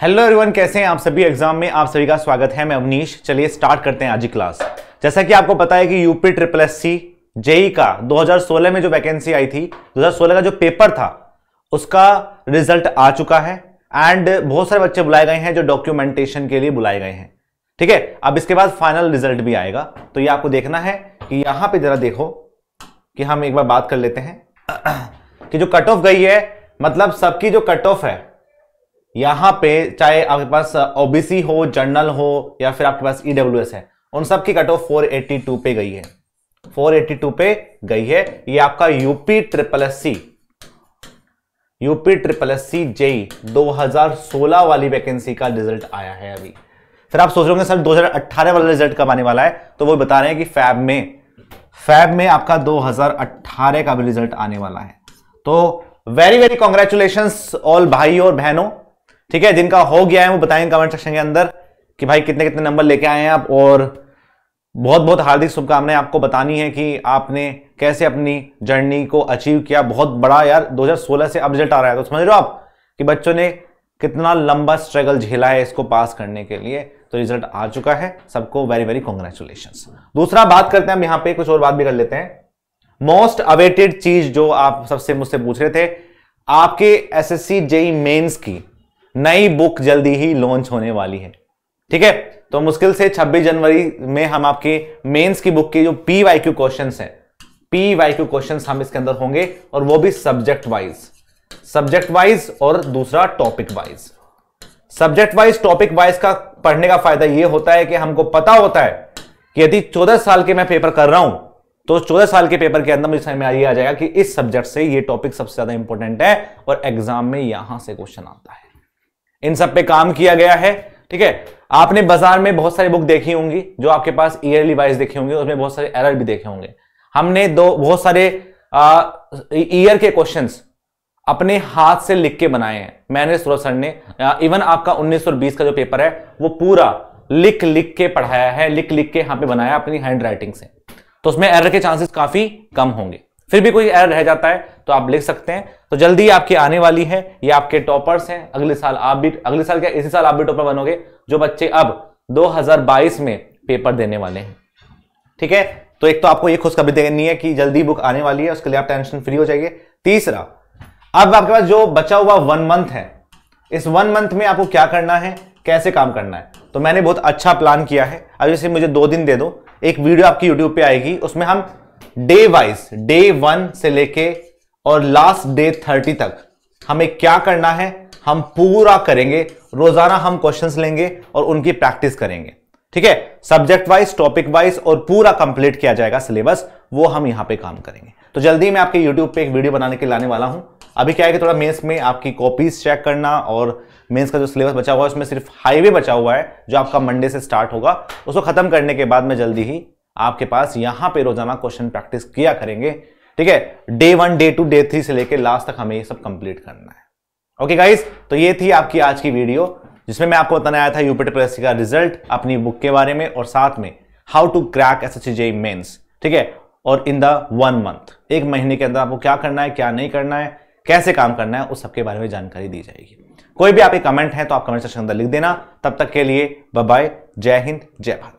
hello everyone कैसे हैं आप सभी एग्जाम में आप सभी का स्वागत है मैं अवनीश चलिए स्टार्ट करते हैं आज की क्लास जैसा कि आपको पता है कि UP triple S C J E का 2016 में जो वैकेंसी आई थी 2016 का जो पेपर था उसका रिजल्ट आ चुका है एंड बहुत सारे बच्चे बुलाए गए हैं जो डॉक्यूमेंटेशन के लिए बुलाए गए हैं ठीक है अब इसके बाद फाइनल रिजल्ट भी आएगा तो ये आपको देखना है कि यहां पर जरा देखो कि हम एक बार बात कर लेते हैं कि जो कट ऑफ गई है मतलब सबकी जो कट ऑफ है यहां पे चाहे आपके पास ओबीसी हो जनरल हो या फिर आपके पास ईडब्ल्यू e है उन सब की कट ऑफ फोर पे गई है 482 पे गई है ये आपका UP triple S C UP triple S C J E सोलह वाली वैकेंसी का रिजल्ट आया है अभी फिर आप सोच रहे होंगे सर 2018 वाला रिजल्ट कब आने वाला है तो वो बता रहे हैं कि फैब में फैब में आपका 2018 का भी रिजल्ट आने वाला है तो वेरी वेरी कॉन्ग्रेचुलेशन ऑल भाई और बहनों ठीक है जिनका हो गया है वो बताएंगे कमेंट सेक्शन के अंदर कि भाई कितने कितने नंबर लेके आए हैं आप और बहुत बहुत हार्दिक शुभकामनाएं आपको बतानी है कि आपने कैसे अपनी जर्नी को अचीव किया बहुत बड़ा यार 2016 से अब रिजल्ट आ रहा है तो समझ रहे हो आप कि बच्चों ने कितना लंबा स्ट्रगल झेला है इसको पास करने के लिए तो रिजल्ट आ चुका है सबको वेरी वेरी कॉन्ग्रेचुलेशन दूसरा बात करते हैं हम यहाँ पे कुछ और बात भी कर लेते हैं मोस्ट अवेटेड चीज जो आप सबसे मुझसे पूछ रहे थे आपके एस सी जेई मेंस की नई बुक जल्दी ही लॉन्च होने वाली है ठीक है तो मुश्किल से 26 जनवरी में हम आपके मेंस की बुक के जो पी वाई क्यू क्वेश्चन है पी वाई क्यू क्वेश्चन हम इसके अंदर होंगे और वो भी सब्जेक्ट वाइज सब्जेक्ट वाइज और दूसरा topic wise subject wise topic wise का पढ़ने का फायदा यह होता है कि हमको पता होता है कि यदि 14 साल के मैं पेपर कर रहा हूं तो 14 साल के पेपर के अंदर मुझे में ये आ जाएगा कि इस सब्जेक्ट से ये टॉपिक सबसे ज्यादा इंपॉर्टेंट है और एग्जाम में यहां से क्वेश्चन आता है इन सब पे काम किया गया है ठीक है आपने बाजार में बहुत सारी बुक देखी होंगी जो आपके पास ईयरली वाइज देखी होंगे उसमें बहुत सारे एरर भी देखे होंगे हमने दो बहुत सारे ईयर के क्वेश्चंस अपने हाथ से लिख के बनाए हैं मैंने सूरज सर ने इवन आपका 1920 का जो पेपर है वो पूरा लिख लिख के पढ़ाया है लिख लिख के यहाँ पे बनाया अपनी हैंड राइटिंग से तो उसमें एरर के चांसेस काफी कम होंगे फिर भी कोई एरर रह जाता है तो आप लिख सकते हैं तो जल्दी आपकी आने वाली है ये आपके टॉपर्स हैं अगले साल आप भी अगले साल क्या इसी साल आप भी टॉपर बनोगे जो बच्चे अब 2022 में पेपर देने वाले हैं ठीक है तो एक तो आपको ये खुशखबरी देनी है कि जल्दी बुक आने वाली है उसके लिए आप टेंशन फ्री हो जाइए तीसरा अब आपके पास जो बचा हुआ वन मंथ है इस वन मंथ में आपको क्या करना है कैसे काम करना है तो मैंने बहुत अच्छा प्लान किया है अब जैसे मुझे दो दिन दे दो एक वीडियो आपकी यूट्यूब पे आएगी उसमें हम डे वाइज डे वन से लेके और लास्ट डे थर्टी तक हमें क्या करना है हम पूरा करेंगे रोजाना हम क्वेश्चंस लेंगे और उनकी प्रैक्टिस करेंगे ठीक है सब्जेक्ट वाइज टॉपिक वाइज और पूरा कंप्लीट किया जाएगा सिलेबस वो हम यहां पे काम करेंगे तो जल्दी मैं आपके यूट्यूब पे एक वीडियो बनाने के लाने वाला हूं अभी क्या है कि थोड़ा मेंस में आपकी कॉपीज चेक करना और मेंस का जो सिलेबस बचा हुआ है उसमें सिर्फ हाईवे बचा हुआ है जो आपका मंडे से स्टार्ट होगा उसको खत्म करने के बाद मैं जल्दी ही आपके पास यहां पे रोजाना क्वेश्चन प्रैक्टिस किया करेंगे ठीक है day one day two day three से लेकर लास्ट तक हमें ये सब कंप्लीट करना है ओके गाइज तो ये थी आपकी आज की वीडियो जिसमें मैं आपको बताने आया था यूपी प्रेस का रिजल्ट अपनी बुक के बारे में और साथ में how to crack S H J mains ठीक है और इन द वन मंथ एक महीने के अंदर आपको क्या करना है क्या नहीं करना है कैसे काम करना है उस सबके बारे में जानकारी दी जाएगी कोई भी आपके कमेंट है तो आप कमेंट सेक्शन अंदर लिख देना तब तक के लिए बाय जय हिंद जय भारत